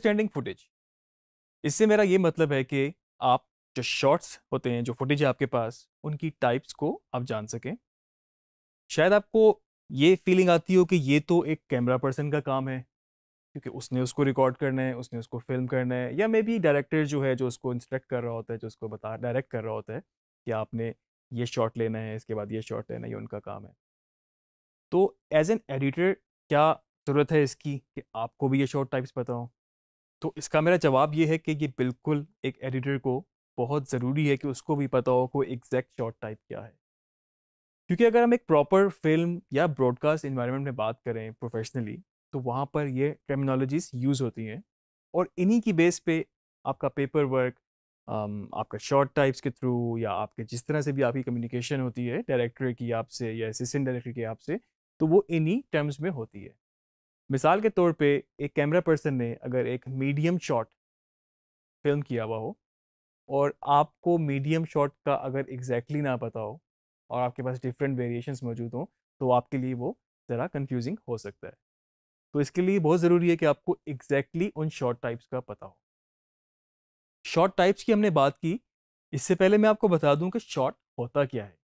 Standing footage इससे मेरा ये मतलब है कि आप जो शॉट्स होते हैं जो फुटेज है आपके पास उनकी टाइप्स को आप जान सकें शायद आपको ये फीलिंग आती हो कि ये तो एक कैमरा पर्सन का काम है क्योंकि उसने उसको रिकॉर्ड करना है उसने उसको फिल्म करना है या मे बी डायरेक्टर जो है जो उसको इंस्ट्रक्ट कर रहा होता है जो उसको बता डायरेक्ट कर रहा होता है कि आपने ये शॉट लेना है इसके बाद ये शॉट लेना ये उनका काम है तो एज एन एडिटर क्या ज़रूरत है इसकी कि आपको भी ये शॉर्ट टाइप्स पता हूँ तो इसका मेरा जवाब ये है कि ये बिल्कुल एक एडिटर को बहुत ज़रूरी है कि उसको भी पता हो कोई एग्जैक्ट शॉट टाइप क्या है क्योंकि अगर हम एक प्रॉपर फिल्म या ब्रॉडकास्ट इन्वायरमेंट में बात करें प्रोफेशनली तो वहाँ पर ये टर्मिनोलॉजीज यूज़ होती हैं और इन्हीं की बेस पे आपका पेपर वर्क आपका शॉर्ट टाइप्स के थ्रू या आपके जिस तरह से भी आपकी कम्युनिकेशन होती है डायरेक्टर की आपसे या असिस्टेंट डायरेक्टर की आपसे तो वो इन्हीं टर्म्स में होती है मिसाल के तौर पे एक कैमरा पर्सन ने अगर एक मीडियम शॉट फिल्म किया हुआ हो और आपको मीडियम शॉट का अगर एग्जैक्टली exactly ना पता हो और आपके पास डिफरेंट वेरिएशंस मौजूद हों तो आपके लिए वो ज़रा कंफ्यूजिंग हो सकता है तो इसके लिए बहुत ज़रूरी है कि आपको एग्जैक्टली exactly उन शॉट टाइप्स का पता हो शॉट टाइप्स की हमने बात की इससे पहले मैं आपको बता दूं कि शॉट होता क्या है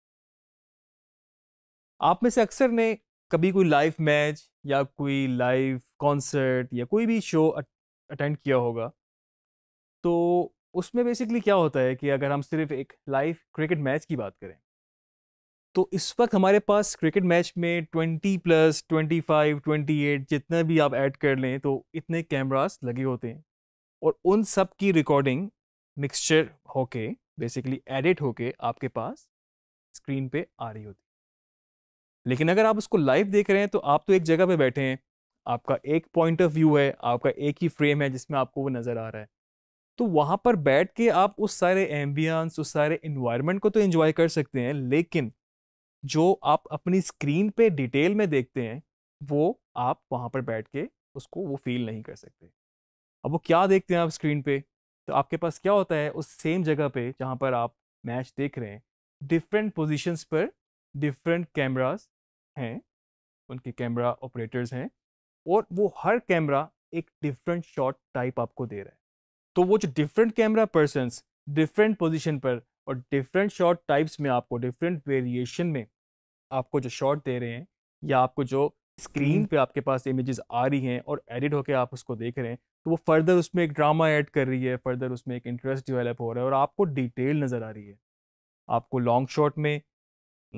आप में से अक्सर ने कभी कोई लाइव मैच या कोई लाइव कॉन्सर्ट या कोई भी शो अटेंड किया होगा तो उसमें बेसिकली क्या होता है कि अगर हम सिर्फ एक लाइव क्रिकेट मैच की बात करें तो इस वक्त हमारे पास क्रिकेट मैच में 20 प्लस 25, 28 जितना भी आप ऐड कर लें तो इतने कैमरास लगे होते हैं और उन सब की रिकॉर्डिंग मिक्सचर होके बेसिकली एडिट होके आपके पास स्क्रीन पे आ रही होती लेकिन अगर आप उसको लाइव देख रहे हैं तो आप तो एक जगह पे बैठे हैं आपका एक पॉइंट ऑफ व्यू है आपका एक ही फ्रेम है जिसमें आपको वो नज़र आ रहा है तो वहाँ पर बैठ के आप उस सारे एम्बियंस उस सारे इन्वायरमेंट को तो इन्जॉय कर सकते हैं लेकिन जो आप अपनी स्क्रीन पर डिटेल में देखते हैं वो आप वहाँ पर बैठ के उसको वो फील नहीं कर सकते अब वो क्या देखते हैं आप स्क्रीन पे तो आपके पास क्या होता है उस सेम जगह पे जहाँ पर आप मैच देख रहे हैं डिफरेंट पोजीशंस पर डिफरेंट कैमरास हैं उनके कैमरा ऑपरेटर्स हैं और वो हर कैमरा एक डिफरेंट शॉट टाइप आपको दे रहा है तो वो जो different camera persons different position पर और डिफरेंट शॉट टाइप्स में आपको डिफरेंट वेरिएशन में आपको जो शॉट दे रहे हैं या आपको जो स्क्रीन हम्म। पे आपके पास इमेजेस आ रही हैं और एडिट होकर आप उसको देख रहे हैं तो वो फर्दर उसमें एक ड्रामा ऐड कर रही है फर्दर उसमें एक इंटरेस्ट डिवेलप हो रहा है और आपको डिटेल नज़र आ रही है आपको लॉन्ग शॉट में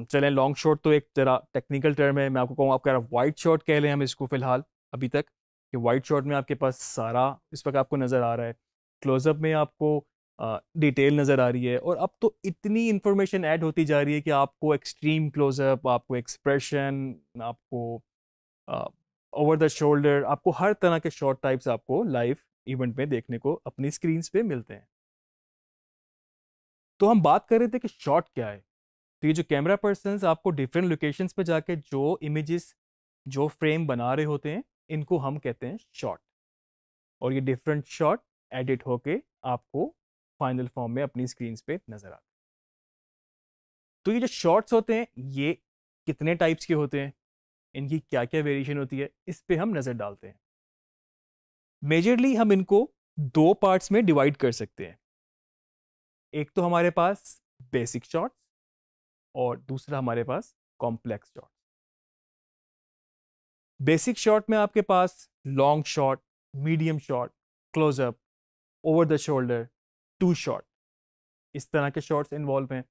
चलें लॉन्ग शॉट तो एक तरह टेक्निकल टर्म है मैं आपको कहूँ आपका वाइट शॉट कह लें हम इसको फ़िलहाल अभी तक कि वाइट शॉट में आपके पास सारा इस वक्त आपको नज़र आ रहा है क्लोजअप में आपको डिटेल नज़र आ रही है और अब तो इतनी इन्फॉर्मेशन ऐड होती जा रही है कि आपको एक्सट्रीम क्लोजअप आपको एक्सप्रेशन आपको ओवर द शोल्डर आपको हर तरह के शॉर्ट टाइप्स आपको लाइव इवेंट में देखने को अपनी स्क्रीन पे मिलते हैं तो हम बात कर रहे थे कि शॉर्ट क्या है ये जो कैमरा पर्सन आपको डिफरेंट लोकेशंस पे जाके जो इमेजेस जो फ्रेम बना रहे होते हैं इनको हम कहते हैं शॉट और ये डिफरेंट शॉट एडिट होके आपको फाइनल फॉर्म में अपनी स्क्रीन पे नज़र आते तो ये जो शॉर्ट्स होते हैं ये कितने टाइप्स के होते हैं इनकी क्या क्या वेरिएशन होती है इस पर हम नज़र डालते हैं मेजरली हम इनको दो पार्ट्स में डिवाइड कर सकते हैं एक तो हमारे पास बेसिक शॉट्स और दूसरा हमारे पास कॉम्प्लेक्स शॉट बेसिक शॉट में आपके पास long shot medium shot close up over the shoulder two shot इस तरह के शॉट्स इन्वॉल्व हैं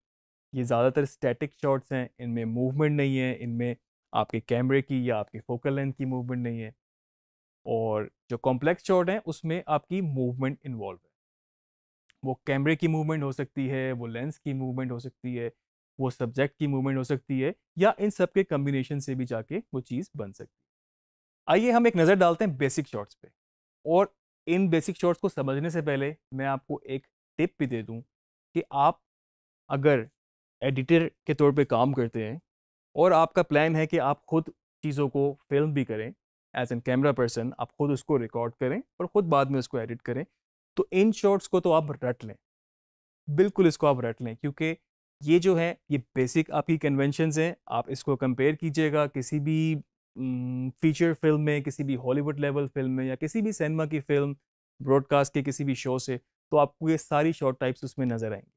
ये ज़्यादातर स्टैटिक शॉट्स हैं इनमें मूवमेंट नहीं है इनमें आपके कैमरे की या आपकी फोकल लेंथ की मूवमेंट नहीं है और जो कॉम्प्लेक्स शॉट हैं उसमें आपकी मूवमेंट इन्वॉल्व है वो कैमरे की मूवमेंट हो सकती है वो लेंस की मूवमेंट हो सकती है वो सब्जेक्ट की मूवमेंट हो सकती है या इन सब के कम्बिनेशन से भी जाके वो चीज़ बन सकती है आइए हम एक नज़र डालते हैं बेसिक शॉर्ट्स पे और इन बेसिक शॉर्ट्स को समझने से पहले मैं आपको एक टिप भी दे दूँ कि आप अगर एडिटर के तौर पे काम करते हैं और आपका प्लान है कि आप खुद चीज़ों को फिल्म भी करें एज एन कैमरा पर्सन आप खुद उसको रिकॉर्ड करें और ख़ुद बाद में उसको एडिट करें तो इन शॉर्ट्स को तो आप रट लें बिल्कुल इसको आप रट लें क्योंकि ये जो है ये बेसिक आपकी कन्वेंशंस हैं आप इसको कंपेयर कीजिएगा किसी भी फीचर फिल्म में किसी भी हॉलीवुड लेवल फिल्म में या किसी भी सिनेमा की फिल्म ब्रॉडकास्ट के किसी भी शो से तो आपको ये सारी शॉर्ट टाइप्स उसमें नज़र आएंगी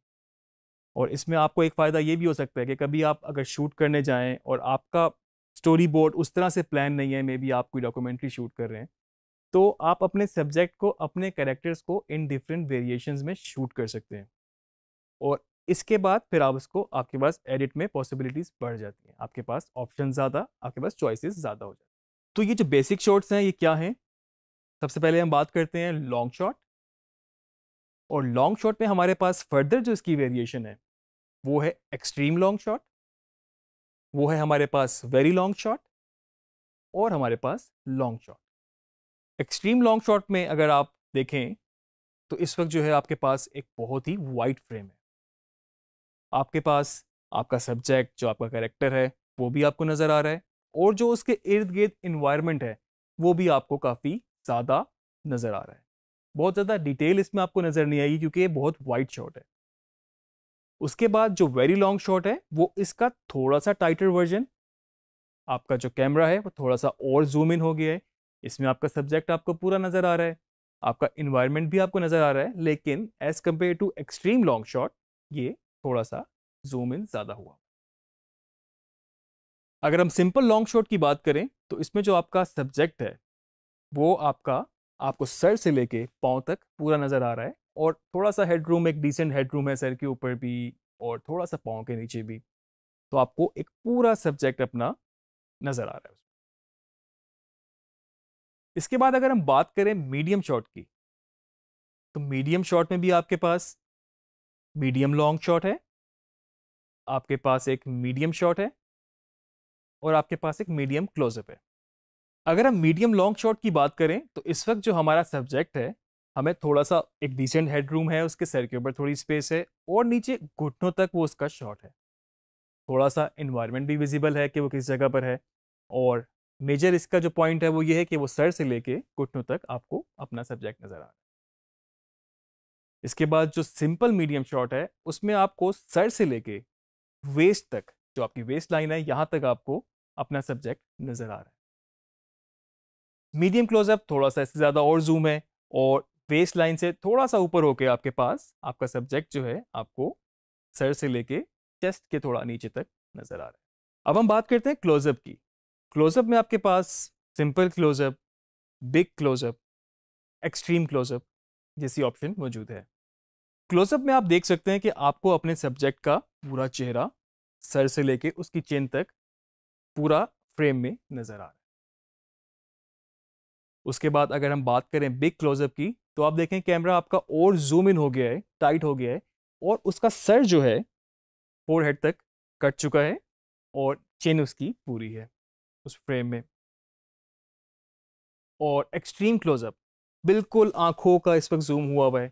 और इसमें आपको एक फ़ायदा ये भी हो सकता है कि कभी आप अगर शूट करने जाएं और आपका स्टोरी बोर्ड उस तरह से प्लान नहीं है मे बी आप कोई डॉक्यूमेंट्री शूट कर रहे हैं तो आप अपने सब्जेक्ट को अपने कैरेक्टर्स को इन डिफरेंट वेरिएशंस में शूट कर सकते हैं और इसके बाद फिर आप उसको आपके पास एडिट में पॉसिबिलिटीज़ बढ़ जाती हैं आपके पास ऑप्शन ज़्यादा आपके पास चॉइसेस ज़्यादा हो जाती हैं तो ये जो बेसिक शॉट्स हैं ये क्या हैं सबसे पहले हम बात करते हैं लॉन्ग शॉट और लॉन्ग शॉट में हमारे पास फर्दर जो इसकी वेरिएशन है वो है एक्सट्रीम लॉन्ग शॉट वो है हमारे पास वेरी लॉन्ग शॉट और हमारे पास long shot extreme long shot में अगर आप देखें तो इस वक्त जो है आपके पास एक बहुत ही वाइड फ्रेम है आपके पास आपका सब्जेक्ट जो आपका करेक्टर है वो भी आपको नज़र आ रहा है और जो उसके इर्द गिर्द इन्वायरमेंट है वो भी आपको काफ़ी ज़्यादा नज़र आ रहा है बहुत ज़्यादा डिटेल इसमें आपको नज़र नहीं आएगी क्योंकि ये बहुत वाइड शॉट है उसके बाद जो वेरी लॉन्ग शॉट है वो इसका थोड़ा सा टाइटर वर्जन आपका जो कैमरा है वो थोड़ा सा और जूम इन हो गया है इसमें आपका सब्जेक्ट आपको पूरा नज़र आ रहा है आपका इन्वायरमेंट भी आपको नज़र आ रहा है लेकिन as compare to extreme long shot ये थोड़ा सा जूम इन ज़्यादा हुआ अगर हम सिंपल लॉन्ग शॉट की बात करें तो इसमें जो आपका सब्जेक्ट है वो आपका आपको सर से लेके पाँव तक पूरा नज़र आ रहा है और थोड़ा सा हेडरूम एक डिसेंट हेडरूम है सर के ऊपर भी और थोड़ा सा पाँव के नीचे भी तो आपको एक पूरा सब्जेक्ट अपना नज़र आ रहा है इसके बाद अगर हम बात करें मीडियम शॉट की तो मीडियम शॉट में भी आपके पास मीडियम लॉन्ग शॉट है आपके पास एक मीडियम शॉट है और आपके पास एक मीडियम क्लोजअप है अगर हम मीडियम लॉन्ग शॉट की बात करें तो इस वक्त जो हमारा सब्जेक्ट है हमें थोड़ा सा एक डिसेंट हेडरूम है उसके सर के ऊपर थोड़ी स्पेस है और नीचे घुटनों तक वो उसका शॉट है थोड़ा सा इन्वायरमेंट भी विजिबल है कि वो किस जगह पर है और मेजर इसका जो पॉइंट है वो ये है कि वो सर से लेके घुटनों तक आपको अपना सब्जेक्ट नज़र आ रहा है इसके बाद जो सिंपल मीडियम शॉट है उसमें आपको सर से लेके वेस्ट तक जो आपकी वेस्ट लाइन है यहाँ तक आपको अपना सब्जेक्ट नज़र आ रहा है मीडियम क्लोजअप थोड़ा सा इससे ज़्यादा और जूम है और वेस्ट लाइन से थोड़ा सा ऊपर होके आपके पास आपका सब्जेक्ट जो है आपको सर से लेके चेस्ट के थोड़ा नीचे तक नज़र आ रहा है अब हम बात करते हैं क्लोजअप की क्लोजअप में आपके पास simple close up big close up extreme close up जैसी ऑप्शन मौजूद है क्लोजअप में आप देख सकते हैं कि आपको अपने सब्जेक्ट का पूरा चेहरा सर से लेके उसकी चेन तक पूरा फ्रेम में नज़र आ रहा है उसके बाद अगर हम बात करें बिग क्लोजअप की तो आप देखें कैमरा आपका और जूम इन हो गया है टाइट हो गया है और उसका सर जो है फोर हेड तक कट चुका है और चेन उसकी पूरी है उस फ्रेम में और एक्सट्रीम क्लोजअप बिल्कुल आंखों का इस वक्त जूम हुआ हुआ है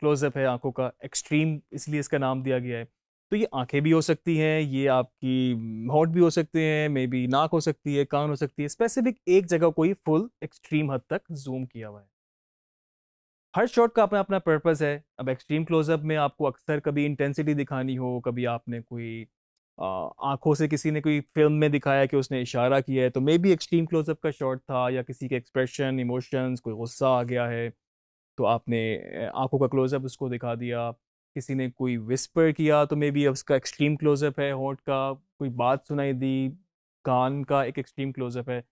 क्लोजअप है आंखों का एक्सट्रीम इसलिए इसका नाम दिया गया है तो ये आंखें भी हो सकती हैं ये आपकी हॉट भी हो सकते हैं मे बी नाक हो सकती है कान हो सकती है स्पेसिफिक एक जगह को ही फुल एक्सट्रीम हद तक जूम किया हुआ है हर शॉट का अपना अपना पर्पज़ है अब एक्सट्रीम क्लोजअप में आपको अक्सर कभी इंटेंसिटी दिखानी हो कभी आपने कोई आंखों से किसी ने कोई फिल्म में दिखाया कि उसने इशारा किया है तो मे बी एक्सट्रीम क्लोजअप का शॉट था या किसी के एक्सप्रेशन इमोशंस कोई गुस्सा आ गया है तो आपने आंखों का क्लोजअप उसको दिखा दिया किसी ने कोई विस्पर किया तो मे बी उसका एक्सट्रीम क्लोजअप है होंठ का कोई बात सुनाई दी कान का एक एक्सट्रीम क्लोजअप है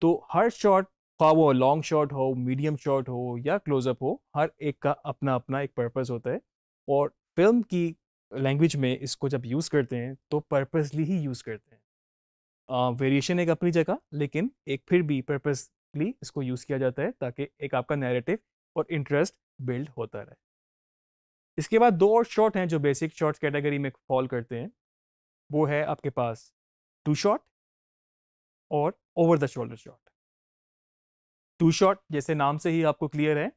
तो हर शॉट खा वो लॉन्ग शॉट हो मीडियम शॉट हो या क्लोजअप हो हर एक का अपना अपना एक पर्पज़ होता है और फिल्म की लैंग्वेज में इसको जब यूज़ करते हैं तो पर्पजली ही यूज़ करते हैं वेरिएशन uh, एक अपनी जगह लेकिन एक फिर भी पर्पजली इसको यूज़ किया जाता है ताकि एक आपका नैरेटिव और इंटरेस्ट बिल्ड होता रहे इसके बाद दो और शॉर्ट हैं जो बेसिक शॉर्ट्स कैटेगरी में फॉल करते हैं वो है आपके पास टू शॉट और over the shoulder shot two shot जैसे नाम से ही आपको क्लियर है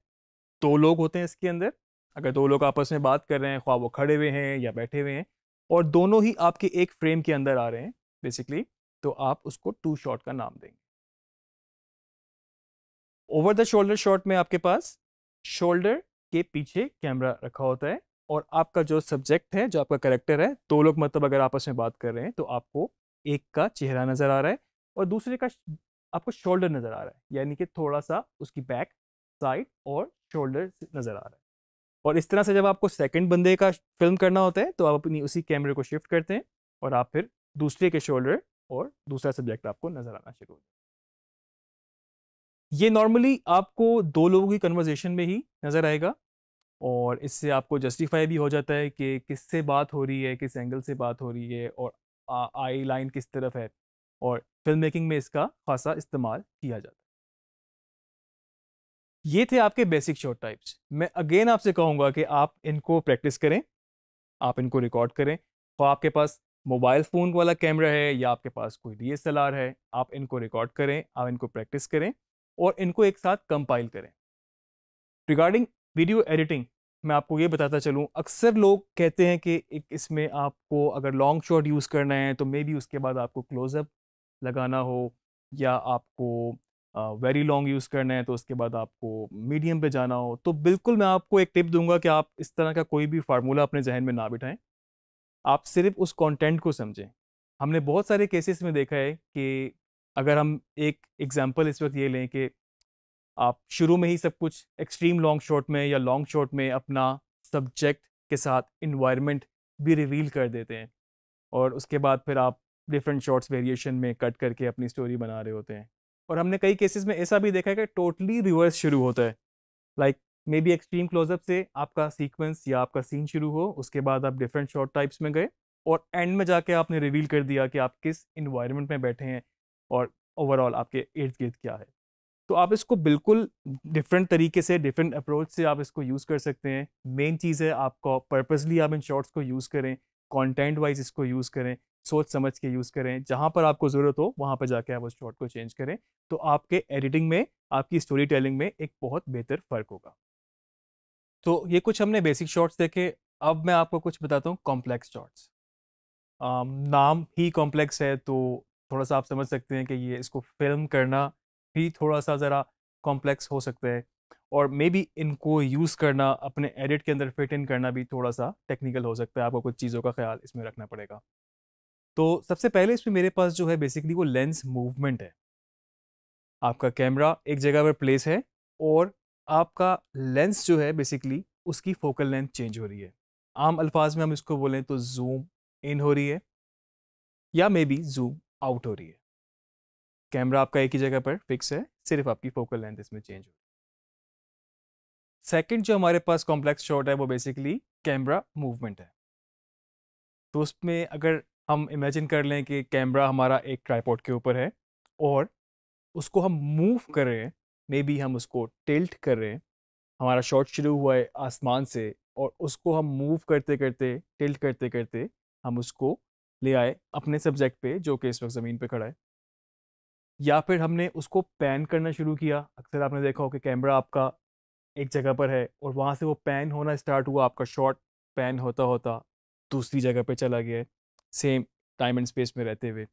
दो लोग होते हैं इसके अंदर अगर दो लोग आपस में बात कर रहे हैं ख्वा वो खड़े हुए हैं या बैठे हुए हैं और दोनों ही आपके एक फ्रेम के अंदर आ रहे हैं बेसिकली तो आप उसको टू शॉट का नाम देंगे ओवर द शोल्डर शॉट में आपके पास शोल्डर के पीछे कैमरा रखा होता है और आपका जो सब्जेक्ट है जो आपका करेक्टर है दो लोग मतलब अगर आपस में बात कर रहे हैं तो आपको एक का चेहरा नज़र आ रहा है और दूसरे का आपको शोल्डर नज़र आ रहा है यानी कि थोड़ा सा उसकी बैक साइड और शोल्डर नज़र आ रहा है और इस तरह से जब आपको सेकंड बंदे का फिल्म करना होता है तो आप अपनी उसी कैमरे को शिफ्ट करते हैं और आप फिर दूसरे के शोल्डर और दूसरा सब्जेक्ट आपको नज़र आना शुरू हो ये नॉर्मली आपको दो लोगों की कन्वर्जेशन में ही नज़र आएगा और इससे आपको जस्टिफाई भी हो जाता है कि किससे बात हो रही है किस एंगल से बात हो रही है और आई लाइन किस तरफ है और फिल्म मेकिंग में इसका खासा इस्तेमाल किया जाता है ये थे आपके बेसिक शॉट टाइप्स मैं अगेन आपसे कहूँगा कि आप इनको प्रैक्टिस करें आप इनको रिकॉर्ड करें तो आपके पास मोबाइल फ़ोन वाला कैमरा है या आपके पास कोई डी है आप इनको रिकॉर्ड करें आप इनको प्रैक्टिस करें और इनको एक साथ कंपाइल करें रिगार्डिंग वीडियो एडिटिंग मैं आपको ये बताता चलूँ अक्सर लोग कहते हैं कि एक इसमें आपको अगर लॉन्ग शॉट यूज़ करना है तो मे बी उसके बाद आपको क्लोज़अप लगाना हो या आपको वेरी लॉन्ग यूज़ करना है तो उसके बाद आपको मीडियम पे जाना हो तो बिल्कुल मैं आपको एक टिप दूंगा कि आप इस तरह का कोई भी फार्मूला अपने जहन में ना बिठाएं आप सिर्फ उस कंटेंट को समझें हमने बहुत सारे केसेस में देखा है कि अगर हम एक एग्जांपल इस वक्त ये लें कि आप शुरू में ही सब कुछ एक्सट्रीम लॉन्ग शॉट में या लॉन्ग शॉट में अपना सब्जेक्ट के साथ इन्वायरमेंट भी रिवील कर देते हैं और उसके बाद फिर आप डिफरेंट शॉर्ट्स वेरिएशन में कट करके अपनी स्टोरी बना रहे होते हैं और हमने कई केसेस में ऐसा भी देखा है कि टोटली रिवर्स शुरू होता है like maybe extreme close up से आपका सीक्वेंस या आपका सीन शुरू हो उसके बाद आप डिफरेंट शॉर्ट टाइप्स में गए और एंड में जाके आपने रिवील कर दिया कि आप किस इन्वायरमेंट में बैठे हैं और ओवरऑल आपके इर्द गिर्द क्या है तो आप इसको बिल्कुल डिफरेंट तरीके से डिफरेंट अप्रोच से आप इसको यूज़ कर सकते हैं मेन चीज़ है आपको पर्पज़ली आप इन शॉर्ट्स को यूज़ करें कंटेंट वाइज इसको यूज़ करें सोच समझ के यूज़ करें जहाँ पर आपको ज़रूरत हो वहाँ पर जाके आप उस शॉट को चेंज करें तो आपके एडिटिंग में आपकी स्टोरी टेलिंग में एक बहुत बेहतर फ़र्क होगा तो ये कुछ हमने बेसिक शॉट्स देखे अब मैं आपको कुछ बताता हूँ कॉम्प्लेक्स शॉट्स नाम ही कॉम्प्लेक्स है तो थोड़ा सा आप समझ सकते हैं कि ये इसको फिल्म करना भी थोड़ा सा ज़रा कॉम्प्लेक्स हो सकता है और मे बी इनको यूज़ करना अपने एडिट के अंदर फिट इन करना भी थोड़ा सा टेक्निकल हो सकता है आपको कुछ चीज़ों का ख्याल इसमें रखना पड़ेगा तो सबसे पहले इसमें मेरे पास जो है बेसिकली वो लेंस मूवमेंट है आपका कैमरा एक जगह पर प्लेस है और आपका लेंस जो है बेसिकली उसकी फोकल लेंथ चेंज हो रही है आम अल्फाज में हम इसको बोलें तो जूम इन हो रही है या मे बी जूम आउट हो रही है कैमरा आपका एक ही जगह पर फिक्स है सिर्फ आपकी फोकल लेंथ इसमें चेंज हो रही है सेकंड जो हमारे पास कॉम्प्लेक्स शॉट है वो बेसिकली कैमरा मूवमेंट है तो उसमें अगर हम इमेजिन कर लें कि कैमरा हमारा एक ट्राईपोर्ट के ऊपर है और उसको हम मूव कर रहे हैं मे बी हम उसको टिल्ट कर रहे हैं हमारा शॉट शुरू हुआ है आसमान से और उसको हम मूव करते करते टिल्ट करते करते हम उसको ले आए अपने सब्जेक्ट पे जो कि इस वक्त ज़मीन पे खड़ा है या फिर हमने उसको पैन करना शुरू किया अक्सर आपने देखा हो कि कैमरा आपका एक जगह पर है और वहाँ से वो पैन होना स्टार्ट हुआ आपका शॉट पैन होता होता दूसरी जगह पे चला गया सेम टाइम एंड स्पेस में रहते हुए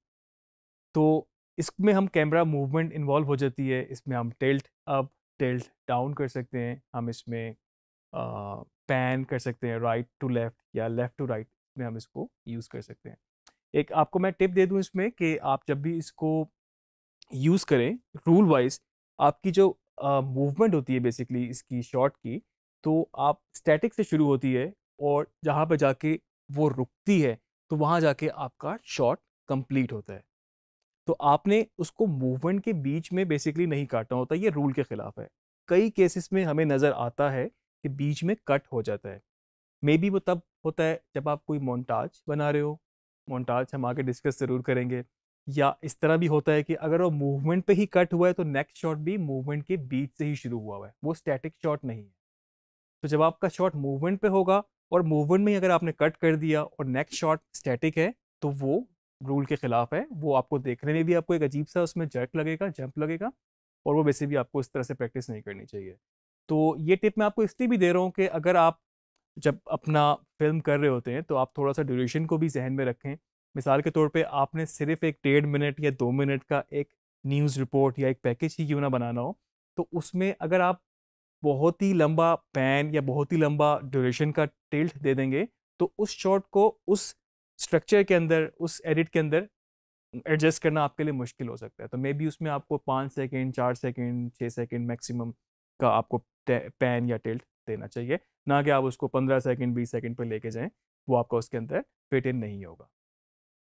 तो इसमें हम कैमरा मूवमेंट इन्वॉल्व हो जाती है इसमें हम टेल्ट अप टेल्ट डाउन कर सकते हैं हम इसमें पैन कर सकते हैं राइट टू लेफ़्ट या लेफ़्ट टू राइट में हम इसको यूज़ कर सकते हैं एक आपको मैं टिप दे दूं इसमें कि आप जब भी इसको यूज़ करें रूल वाइज आपकी जो मूवमेंट होती है बेसिकली इसकी शॉट की तो आप स्टैटिक से शुरू होती है और जहाँ पे जाके वो रुकती है तो वहाँ जाके आपका शॉट कंप्लीट होता है तो आपने उसको मूवमेंट के बीच में बेसिकली नहीं काटना होता ये रूल के ख़िलाफ़ है कई केसेस में हमें नज़र आता है कि बीच में कट हो जाता है मे बी वो तब होता है जब आप कोई मोन्टाज बना रहे हो मोन्टाज हम आके डिस्कस ज़रूर करेंगे या इस तरह भी होता है कि अगर वो मूवमेंट पे ही कट हुआ है तो नेक्स्ट शॉट भी मूवमेंट के बीच से ही शुरू हुआ हुआ है वो स्टैटिक शॉट नहीं है तो जब आपका शॉट मूवमेंट पे होगा और मूवमेंट में ही अगर आपने कट कर दिया और नेक्स्ट शॉट स्टैटिक है तो वो रूल के खिलाफ है वो आपको देखने में भी आपको एक अजीब सा उसमें जर्क लगेगा जंप लगेगा और वो वैसे भी आपको इस तरह से प्रैक्टिस नहीं करनी चाहिए तो ये टिप मैं आपको इसलिए भी दे रहा हूँ कि अगर आप जब अपना फिल्म कर रहे होते हैं तो आप थोड़ा सा ड्यूरेशन को भी जहन में रखें मिसाल के तौर पे आपने सिर्फ एक डेढ़ मिनट या दो मिनट का एक न्यूज़ रिपोर्ट या एक पैकेज ही क्यों ना बनाना हो तो उसमें अगर आप बहुत ही लंबा पैन या बहुत ही लंबा ड्यूरेशन का टेल्ट दे देंगे तो उस शॉट को उस स्ट्रक्चर के अंदर उस एडिट के अंदर एडजस्ट करना आपके लिए मुश्किल हो सकता है तो मे बी उसमें आपको पाँच सेकेंड चार सेकेंड छः सेकेंड मैक्सिमम का आपको पैन या टेल्ट देना चाहिए ना कि आप उसको पंद्रह सेकेंड बीस सेकेंड पर लेके जाएँ वो आपका उसके अंदर फिट इन नहीं होगा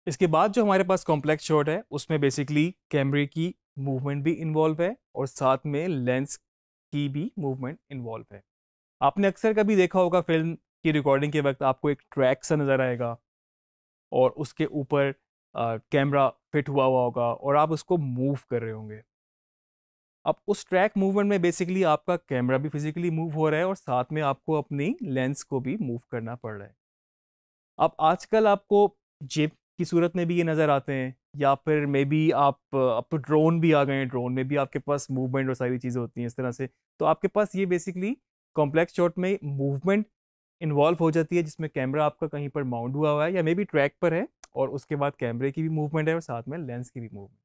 इसके बाद जो हमारे पास कॉम्प्लेक्स शॉट है उसमें बेसिकली कैमरे की मूवमेंट भी इन्वॉल्व है और साथ में लेंस की भी मूवमेंट इन्वॉल्व है आपने अक्सर कभी देखा होगा फिल्म की रिकॉर्डिंग के वक्त आपको एक ट्रैक सा नज़र आएगा और उसके ऊपर कैमरा फिट हुआ हुआ होगा और आप उसको मूव कर रहे होंगे अब उस ट्रैक मूवमेंट में बेसिकली आपका कैमरा भी फिजिकली मूव हो रहा है और साथ में आपको अपनी लेंस को भी मूव करना पड़ रहा है अब आजकल आपको जेब की सूरत में भी ये नज़र आते हैं या फिर मे बी आप अब तो ड्रोन भी आ गए हैं ड्रोन में भी आपके पास मूवमेंट और सारी चीज़ें होती हैं इस तरह से तो आपके पास ये बेसिकली कॉम्प्लेक्स शॉट में मूवमेंट इन्वॉल्व हो जाती है जिसमें कैमरा आपका कहीं पर माउंट हुआ हुआ है या मे बी ट्रैक पर है और उसके बाद कैमरे की भी मूवमेंट है और साथ में लेंस की भी मूवमेंट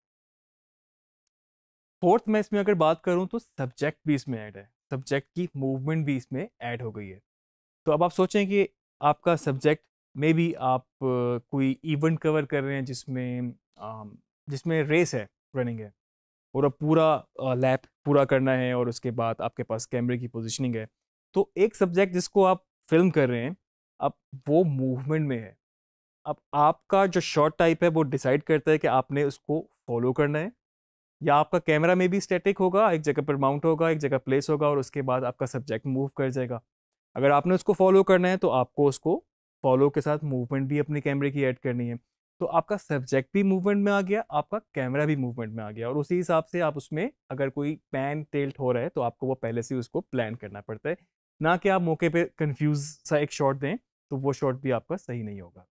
फोर्थ में इसमें अगर बात करूँ तो सब्जेक्ट भी इसमें ऐड है सब्जेक्ट की मूवमेंट भी इसमें ऐड हो गई है तो अब आप सोचें कि आपका सब्जेक्ट मे बी आप कोई इवेंट कवर कर रहे हैं जिसमें जिसमें रेस है रनिंग है और अब पूरा लैप पूरा करना है और उसके बाद आपके पास कैमरे की पोजिशनिंग है तो एक सब्जेक्ट जिसको आप फिल्म कर रहे हैं अब वो मूवमेंट में है अब आपका जो शॉट टाइप है वो डिसाइड करता है कि आपने उसको फॉलो करना है या आपका कैमरा में भी स्टैटिक होगा एक जगह पर माउंट होगा एक जगह प्लेस होगा और उसके बाद आपका सब्जेक्ट मूव कर जाएगा अगर आपने उसको फॉलो करना है तो आपको उसको फॉलो के साथ मूवमेंट भी अपने कैमरे की ऐड करनी है तो आपका सब्जेक्ट भी मूवमेंट में आ गया आपका कैमरा भी मूवमेंट में आ गया और उसी हिसाब से आप उसमें अगर कोई पैन टेल्ट हो रहा है तो आपको वो पहले से उसको प्लान करना पड़ता है ना कि आप मौके पे कंफ्यूज सा एक शॉट दें तो वो शॉट भी आपका सही नहीं होगा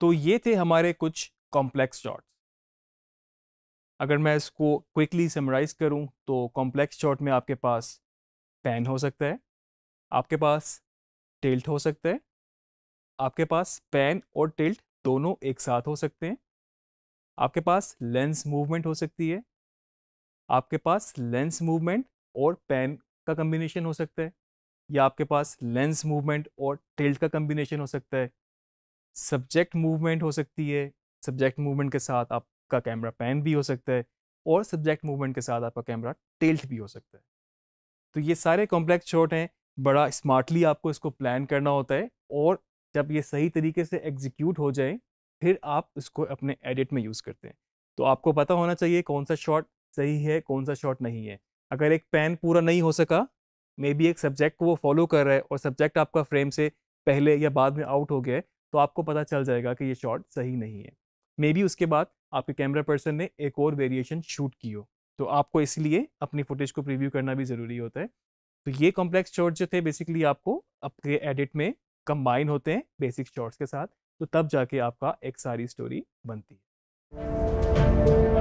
तो ये थे हमारे कुछ कॉम्प्लेक्स शॉट्स अगर मैं इसको क्विकली समराइज करूँ तो कॉम्प्लेक्स शॉट में आपके पास पैन हो सकता है आपके पास टेल्ट हो सकता है आपके पास पैन और टिल्ट दोनों एक साथ हो सकते हैं आपके पास लेंस मूवमेंट हो सकती है आपके पास लेंस मूवमेंट और पैन का कम्बिनेशन हो सकता है या आपके पास लेंस मूवमेंट और टिल्ट का कम्बिनेशन हो सकता है सब्जेक्ट मूवमेंट हो सकती है सब्जेक्ट मूवमेंट के साथ आपका कैमरा पैन भी हो सकता है और सब्जेक्ट मूवमेंट के साथ आपका कैमरा टिल्ट भी हो सकता है तो ये सारे कॉम्प्लेक्स शॉट हैं बड़ा स्मार्टली आपको इसको प्लान करना होता है और जब ये सही तरीके से एग्जीक्यूट हो जाए फिर आप इसको अपने एडिट में यूज़ करते हैं तो आपको पता होना चाहिए कौन सा शॉट सही है कौन सा शॉट नहीं है अगर एक पेन पूरा नहीं हो सका मे बी एक सब्जेक्ट को वो फॉलो कर रहा है और सब्जेक्ट आपका फ्रेम से पहले या बाद में आउट हो गया है तो आपको पता चल जाएगा कि ये शॉट सही नहीं है मे बी उसके बाद आपके कैमरा पर्सन ने एक और वेरिएशन शूट की हो तो आपको इसलिए अपनी फुटेज को प्रिव्यू करना भी ज़रूरी होता है तो ये कॉम्प्लेक्स शॉट जो थे बेसिकली आपको आपके एडिट में कंबाइन होते हैं बेसिक शॉर्ट्स के साथ तो तब जाके आपका एक सारी स्टोरी बनती है